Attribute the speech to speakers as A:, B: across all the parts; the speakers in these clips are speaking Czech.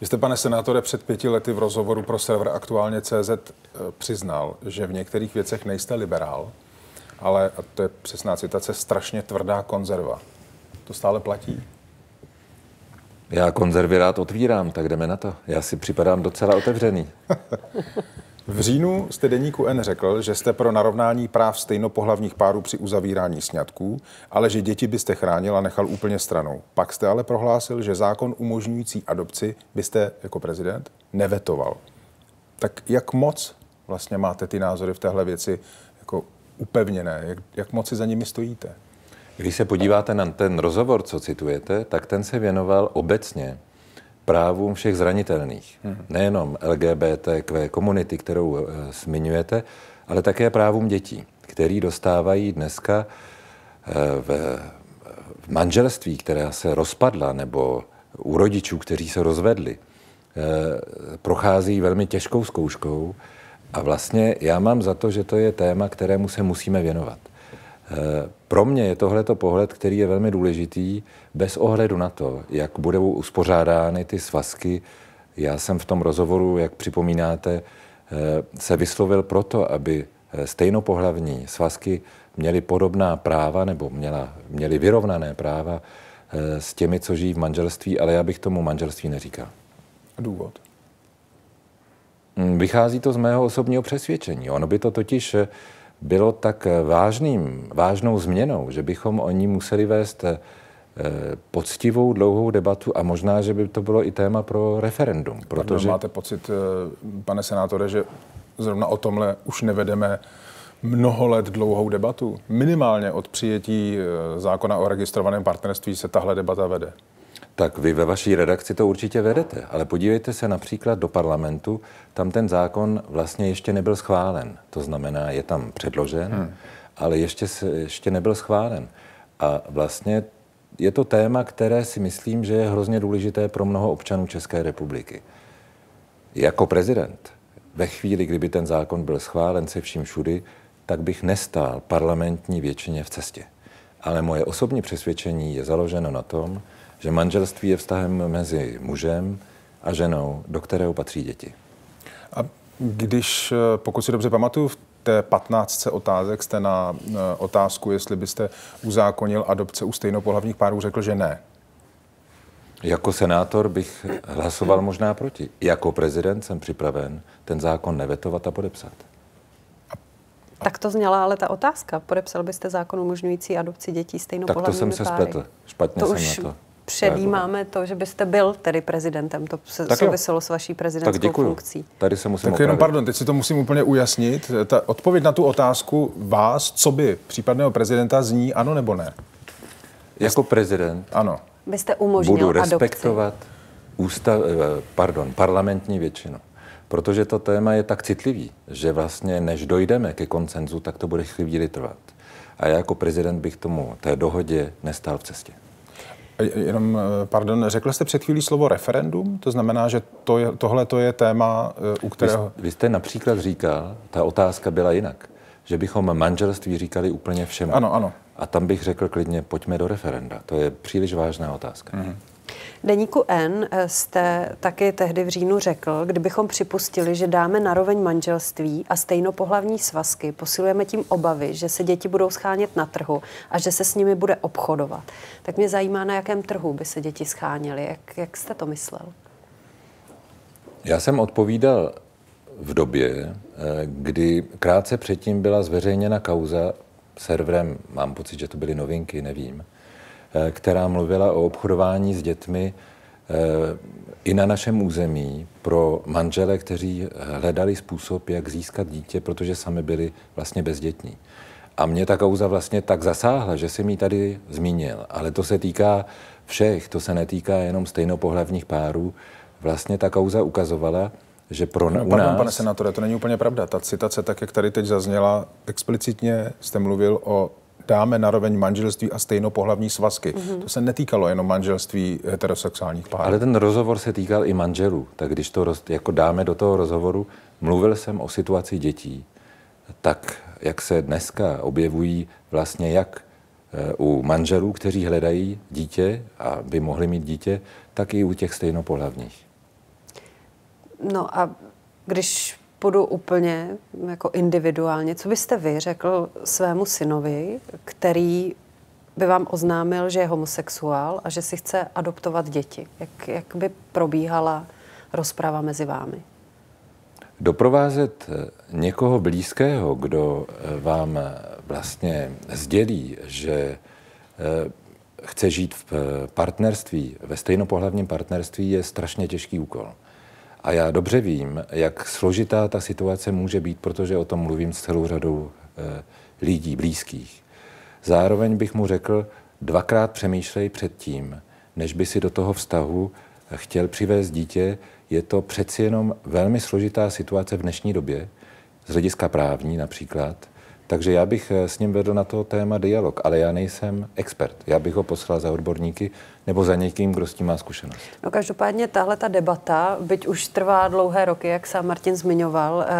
A: Vy jste, pane senátore, před pěti lety v rozhovoru pro server aktuálně CZ eh, přiznal, že v některých věcech nejste liberál, ale, a to je přesná citace, strašně tvrdá konzerva. To stále platí?
B: Já konzervy rád otvírám,
A: tak jdeme na to. Já si připadám docela otevřený. V říjnu jste deníku N řekl, že jste pro narovnání práv stejnopohlavních párů při uzavírání sňatků, ale že děti byste chránil a nechal úplně stranou. Pak jste ale prohlásil, že zákon umožňující adopci byste jako prezident nevetoval. Tak jak moc vlastně máte ty názory v téhle věci jako upevněné? Jak, jak moc si za nimi stojíte? Když
B: se podíváte na ten rozhovor, co citujete, tak ten se věnoval obecně právům všech zranitelných. Hmm. Nejenom LGBTQ komunity, kterou e, zmiňujete, ale také právům dětí, který dostávají dneska eh, v, v manželství, která se rozpadla, nebo u rodičů, kteří se rozvedli, eh, prochází velmi těžkou zkouškou. A vlastně já mám za to, že to je téma, kterému se musíme věnovat. Eh, pro mě je tohleto pohled, který je velmi důležitý, bez ohledu na to, jak budou uspořádány ty svazky. Já jsem v tom rozhovoru, jak připomínáte, eh, se vyslovil proto, aby eh, stejnopohlavní svazky měly podobná práva nebo měla, měly vyrovnané práva s těmi, co žijí v manželství, ale já bych tomu manželství neříkal. Důvod? Hmm, vychází to z mého osobního přesvědčení. Ono by to totiž bylo tak vážným, vážnou změnou, že bychom o ní museli vést eh, poctivou, dlouhou debatu a možná, že by to bylo i téma pro referendum. Protože... máte
A: pocit, eh, pane senátore, že zrovna o tomhle už nevedeme mnoho let dlouhou debatu? Minimálně od přijetí eh, zákona o registrovaném partnerství se tahle debata vede.
B: Tak vy ve vaší redakci to určitě vedete, ale podívejte se například do parlamentu, tam ten zákon vlastně ještě nebyl schválen. To znamená, je tam předložen, hmm. ale ještě, ještě nebyl schválen. A vlastně je to téma, které si myslím, že je hrozně důležité pro mnoho občanů České republiky. Jako prezident, ve chvíli, kdyby ten zákon byl schválen se vším všudy, tak bych nestál parlamentní většině v cestě. Ale moje osobní přesvědčení je založeno na tom, že manželství je vztahem mezi mužem a ženou, do kterého patří děti.
A: A když, eh, pokud si dobře pamatuju, v té 15 otázek jste na eh, otázku, jestli byste uzákonil adopce u stejnopohlavních párů, řekl, že ne.
B: Jako senátor bych hlasoval možná proti. Jako prezident jsem připraven ten zákon nevetovat a podepsat.
C: Tak to zněla ale ta otázka. Podepsal byste zákon umožňující adopci dětí stejnou Tak to jsem se spletl. Špatně to jsem už... na to předjímáme jako- to, že byste byl tedy prezidentem. To se tak souviselo jo. s vaší prezidentskou tak funkcí.
A: Tady se musím tak jenom pardon, teď si to musím úplně ujasnit. Ta odpověď na tu otázku vás, co by případného prezidenta zní ano nebo ne?
B: Jako prezident ano.
C: Byste umožnil budu respektovat
B: ústav, eh, pardon, parlamentní většinu. Protože to téma je tak citlivý, že vlastně než dojdeme ke koncenzu, tak to bude chvíli trvat. A já jako prezident bych tomu té dohodě
A: nestál v cestě. Jenom, eh, pardon, řekl jste před chvílí slovo referendum? To znamená, že to je, tohle to je téma, eh, u kterého...
B: Vy, vy jste například říkal, ta otázka byla jinak, že bychom manželství říkali úplně všem. Ano, ano. A tam bych řekl klidně, pojďme do referenda. To je příliš vážná otázka. Mm-hmm.
C: Deníku N eh, jste taky tehdy v říjnu řekl, kdybychom připustili, že dáme naroveň manželství a stejnopohlavní svazky, posilujeme tím obavy, že se děti budou schánět na trhu a že se s nimi bude obchodovat. Tak mě zajímá, na jakém trhu by se děti scháněly. Jak, jak jste to myslel?
B: Já jsem odpovídal v době, eh, kdy krátce předtím byla zveřejněna kauza serverem, mám pocit, že to byly novinky, nevím, Eh, která mluvila o obchodování s dětmi eh, i na našem území pro manžele, kteří eh, hledali způsob, jak získat dítě, protože sami byli vlastně bezdětní. A mě ta kauza vlastně tak zasáhla, že jsem ji tady zmínil. Ale to se týká všech, to se netýká jenom stejnopohlavních párů. Vlastně ta kauza ukazovala, že pro no, u pardon, nás... pane
A: senátore, to není úplně pravda. Ta citace, tak jak tady teď zazněla, explicitně jste mluvil o dáme naroveň manželství a stejnopohlavní svazky. Mm-hmm. To se netýkalo jenom manželství heterosexuálních párů. Ale
B: ten rozhovor se týkal i manželů. Tak když to roz, jako dáme do toho rozhovoru, mluvil jsem o situaci dětí, tak jak se dneska objevují vlastně jak eh, u manželů, kteří hledají dítě a by mohli mít dítě, tak i u těch stejnopohlavních.
C: No a když půjdu úplně jako individuálně. Co byste vy řekl svému synovi, který by vám oznámil, že je homosexuál a že si chce adoptovat děti? Jak, jak by probíhala rozprava mezi vámi?
B: Doprovázet eh, někoho blízkého, kdo eh, vám eh, vlastně sdělí, že chce žít v partnerství, ve stejnopohlavním partnerství, je strašně těžký úkol. A já dobře vím, jak složitá ta situace může být, protože o tom mluvím s celou řadou eh, lidí, blízkých. Zároveň bych mu řekl, dvakrát přemýšlej před tím, než by si do toho vztahu eh, chtěl přivést dítě, je to přeci jenom velmi složitá situace v dnešní době, z hlediska právní například, takže já bych eh, s ním vedl na to téma dialog, ale já nejsem expert. Já bych ho poslal za odborníky nebo za někým, kdo s tím má zkušenost.
C: No každopádně tahle ta debata, byť už trvá dlouhé roky, jak sám Martin zmiňoval, eh,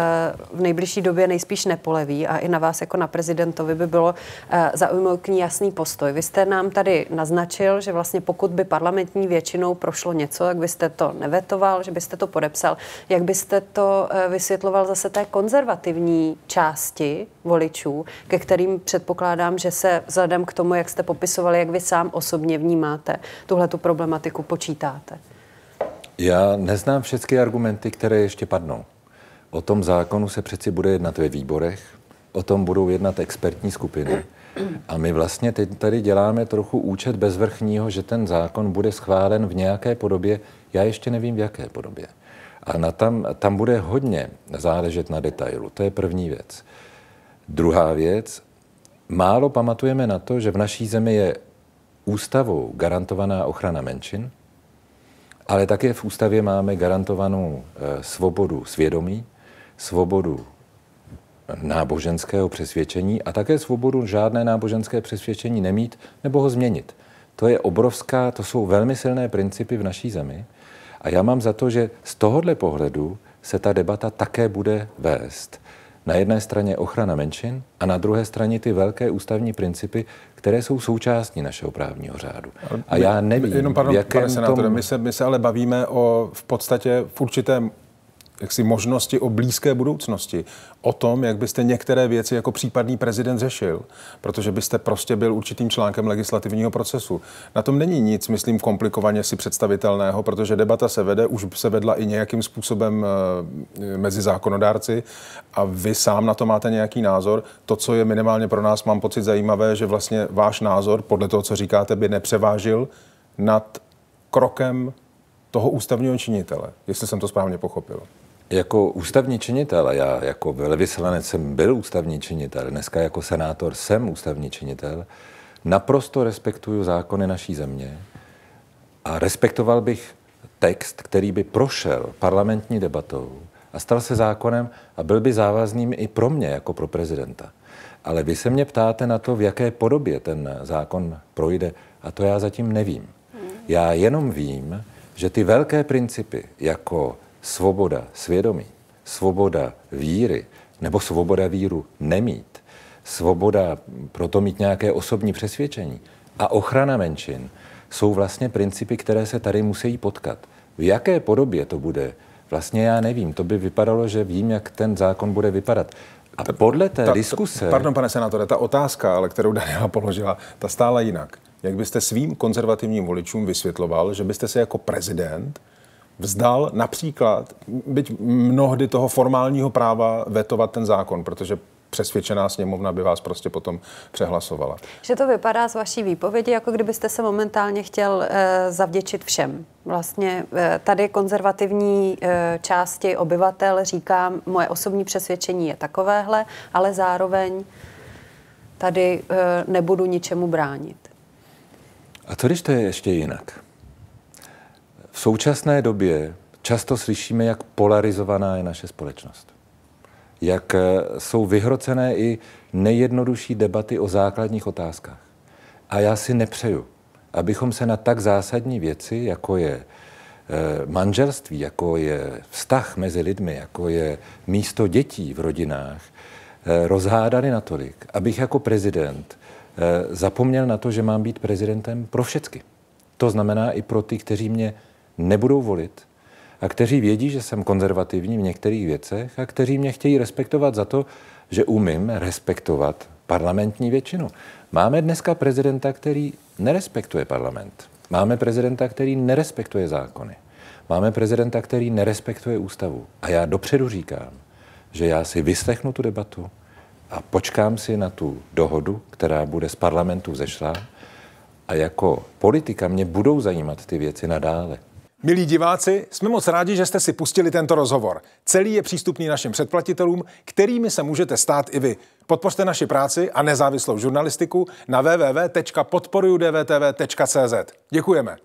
C: v nejbližší době nejspíš nepoleví a i na vás jako na prezidentovi by bylo eh, zaujímavý k ní jasný postoj. Vy jste nám tady naznačil, že vlastně pokud by parlamentní většinou prošlo něco, jak byste to nevetoval, že byste to podepsal, jak byste to vysvětloval zase té konzervativní části voličů, ke kterým předpokládám, že se vzhledem k tomu, jak jste popisovali, jak vy sám osobně vnímáte, tuhle tu problematiku počítáte?
B: Já neznám všechny argumenty, které ještě padnou. O tom zákonu se přeci bude jednat ve výborech, o tom budou jednat expertní skupiny. A my vlastně teď tady děláme trochu účet bezvrchního, že ten zákon bude schválen v nějaké podobě, já ještě nevím v jaké podobě. A na tam, tam bude hodně záležet na detailu, to je první věc. Druhá věc, málo pamatujeme na to, že v naší zemi je ústavou garantovaná ochrana menšin, ale také v ústavě máme garantovanou eh, svobodu svědomí, svobodu náboženského přesvědčení a také svobodu žádné náboženské přesvědčení nemít nebo ho změnit. To je obrovská, to jsou velmi silné principy v naší zemi a já mám za to, že z tohohle pohledu se ta debata také bude vést. Na jedné straně ochrana menšin a na druhé straně ty velké ústavní principy, které jsou součástí našeho
A: právního řádu.
B: A já nevím, jenom pardon, jakém pane senátore, tom... my,
A: se, my se ale bavíme o v podstatě v určitém jaksi možnosti o blízké budoucnosti, o tom, jak byste některé věci jako případný prezident řešil, protože byste prostě byl určitým článkem legislativního procesu. Na tom není nic, myslím, komplikovaně si představitelného, protože debata se vede, už se vedla i nějakým způsobem eh, mezi zákonodárci a vy sám na to máte nějaký názor. To, co je minimálně pro nás, mám pocit zajímavé, že vlastně váš názor, podle toho, co říkáte, by nepřevážil nad krokem toho ústavního činitele, jestli jsem to správně pochopil.
B: Jako ústavní činitel, já jako velvyslanec jsem byl ústavní činitel, dneska jako senátor jsem ústavní činitel, naprosto respektuju zákony naší země a respektoval bych text, který by prošel parlamentní debatou a stal se zákonem a byl by závazným i pro mě jako pro prezidenta. Ale vy se mě ptáte na to, v jaké podobě ten zákon projde a to já zatím nevím. Já jenom vím, že ty velké principy jako svoboda svědomí, svoboda víry nebo svoboda víru nemít, svoboda proto mít nějaké osobní přesvědčení a ochrana menšin jsou vlastně principy, které se tady musí potkat. V jaké podobě to bude, vlastně já nevím. To by vypadalo, že vím, jak ten zákon bude vypadat. A
A: podle té ta, diskuse... Pardon, pane senátore, ta otázka, ale kterou Daniela položila, ta stála jinak. Jak byste svým konzervativním voličům vysvětloval, že byste se jako prezident vzdal například, byť mnohdy toho formálního práva vetovat ten zákon, protože přesvědčená sněmovna by vás prostě potom přehlasovala.
C: Že to vypadá z vaší výpovědi, jako kdybyste se momentálně chtěl e, zavděčit všem. Vlastně e, tady konzervativní e, části obyvatel říkám, moje osobní přesvědčení je takovéhle, ale zároveň tady e, nebudu ničemu bránit.
B: A co když to je ještě jinak? V současné době často slyšíme, jak polarizovaná je naše společnost. Jak eh, jsou vyhrocené i nejjednodušší debaty o základních otázkách. A já si nepřeju, abychom se na tak zásadní věci, jako je eh, manželství, jako je vztah mezi lidmi, jako je místo dětí v rodinách, eh, rozhádali natolik, abych jako prezident zapomněl na to, že mám být prezidentem pro všechny. To znamená i pro ty, kteří mě nebudou volit a kteří vědí, že jsem konzervativní v některých věcech a kteří mě chtějí respektovat za to, že umím respektovat parlamentní většinu. Máme dneska prezidenta, který nerespektuje parlament. Máme prezidenta, který nerespektuje zákony. Máme prezidenta, který nerespektuje ústavu. A já dopředu říkám, že já si vyslechnu tu debatu a počkám si na tu dohodu, která bude z parlamentu vzešlá.
A: A jako politika mě budou zajímat ty věci nadále. Milí diváci, jsme moc rádi, že jste si pustili tento rozhovor. Celý je přístupný našim předplatitelům, kterými se můžete stát i vy. Podpořte naši práci a nezávislou žurnalistiku na www.podporujudvtv.cz. Děkujeme.